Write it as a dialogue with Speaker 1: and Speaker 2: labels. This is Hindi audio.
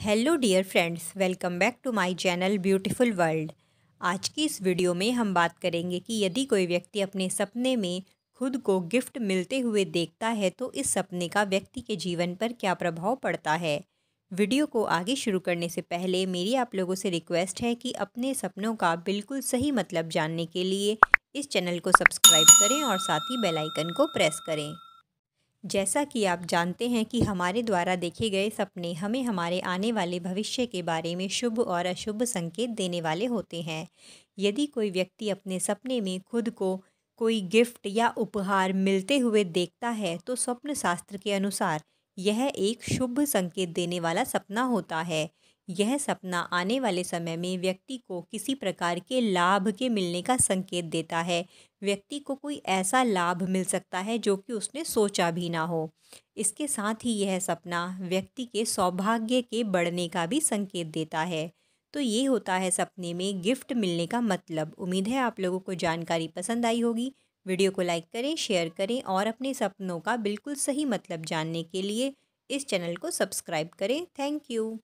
Speaker 1: hello dear friends welcome back to my channel beautiful world आज की इस वीडियो में हम बात करेंगे कि यदि कोई व्यक्ति अपने सपने में खुद को गिफ्ट मिलते हुए देखता है तो इस सपने का व्यक्ति के जीवन पर क्या प्रभाव पड़ता है वीडियो को आगे शुरू करने से पहले मेरी आप लोगों से रिक्वेस्ट है कि अपने सपनों का बिल्कुल सही मतलब जानने के लिए इस चैनल को सब्सक्राइब करें और साथ ही बेलाइकन को प्रेस करें जैसा कि आप जानते हैं कि हमारे द्वारा देखे गए सपने हमें हमारे आने वाले भविष्य के बारे में शुभ और अशुभ संकेत देने वाले होते हैं यदि कोई व्यक्ति अपने सपने में खुद को कोई गिफ्ट या उपहार मिलते हुए देखता है तो स्वप्न शास्त्र के अनुसार यह एक शुभ संकेत देने वाला सपना होता है यह सपना आने वाले समय में व्यक्ति को किसी प्रकार के लाभ के मिलने का संकेत देता है व्यक्ति को कोई ऐसा लाभ मिल सकता है जो कि उसने सोचा भी ना हो इसके साथ ही यह सपना व्यक्ति के सौभाग्य के बढ़ने का भी संकेत देता है तो ये होता है सपने में गिफ्ट मिलने का मतलब उम्मीद है आप लोगों को जानकारी पसंद आई होगी वीडियो को लाइक करें शेयर करें और अपने सपनों का बिल्कुल सही मतलब जानने के लिए इस चैनल को सब्सक्राइब करें थैंक यू